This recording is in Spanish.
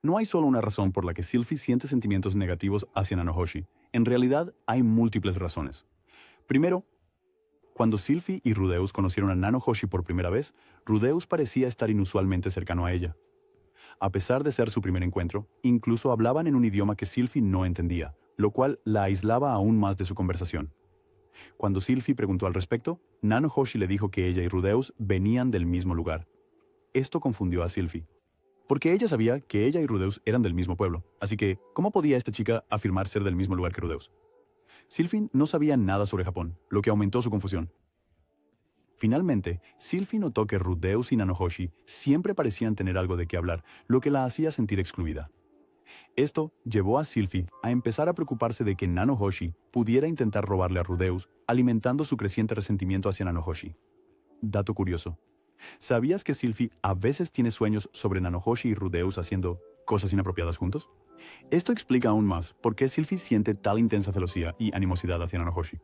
No hay solo una razón por la que Sylphie siente sentimientos negativos hacia Nanohoshi. En realidad, hay múltiples razones. Primero, cuando Sylphie y Rudeus conocieron a Nanohoshi por primera vez, Rudeus parecía estar inusualmente cercano a ella. A pesar de ser su primer encuentro, incluso hablaban en un idioma que Sylphie no entendía, lo cual la aislaba aún más de su conversación. Cuando Sylphie preguntó al respecto, Nanohoshi le dijo que ella y Rudeus venían del mismo lugar. Esto confundió a Sylphie porque ella sabía que ella y Rudeus eran del mismo pueblo, así que, ¿cómo podía esta chica afirmar ser del mismo lugar que Rudeus? Silfin no sabía nada sobre Japón, lo que aumentó su confusión. Finalmente, Silfi notó que Rudeus y Nanohoshi siempre parecían tener algo de qué hablar, lo que la hacía sentir excluida. Esto llevó a Silfi a empezar a preocuparse de que Nanohoshi pudiera intentar robarle a Rudeus, alimentando su creciente resentimiento hacia Nanohoshi. Dato curioso, ¿Sabías que Sylphie a veces tiene sueños sobre Nanohoshi y Rudeus haciendo cosas inapropiadas juntos? Esto explica aún más por qué Sylphie siente tal intensa celosía y animosidad hacia Nanohoshi.